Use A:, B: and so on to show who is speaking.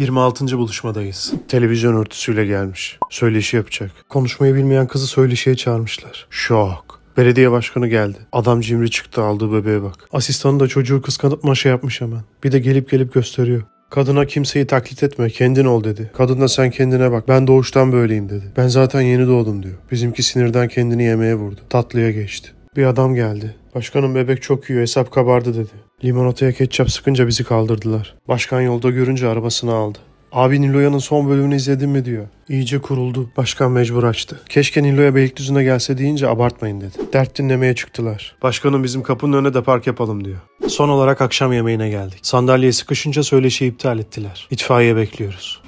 A: 26. buluşmadayız. Televizyon örtüsüyle gelmiş. Söyleşi yapacak. Konuşmayı bilmeyen kızı söyleşiye çağırmışlar. Şok. Belediye başkanı geldi. Adam cimri çıktı aldığı bebeğe bak. Asistanı da çocuğu kıskanıp maşa şey yapmış hemen. Bir de gelip gelip gösteriyor. Kadına kimseyi taklit etme, kendin ol dedi. Kadın da sen kendine bak, ben doğuştan böyleyim dedi. Ben zaten yeni doğdum diyor. Bizimki sinirden kendini yemeğe vurdu. Tatlıya geçti. Bir adam geldi. Başkanım bebek çok yiyor hesap kabardı dedi. Limonataya ketçap sıkınca bizi kaldırdılar. Başkan yolda görünce arabasını aldı. Abi Niloya'nın son bölümünü izledin mi diyor. İyice kuruldu. Başkan mecbur açtı. Keşke Niloya Beylikdüzü'ne gelse deyince abartmayın dedi. Dert dinlemeye çıktılar. Başkanım bizim kapının önüne de park yapalım diyor. Son olarak akşam yemeğine geldik. Sandalyeye sıkışınca söyleşi iptal ettiler. İtfaiye bekliyoruz.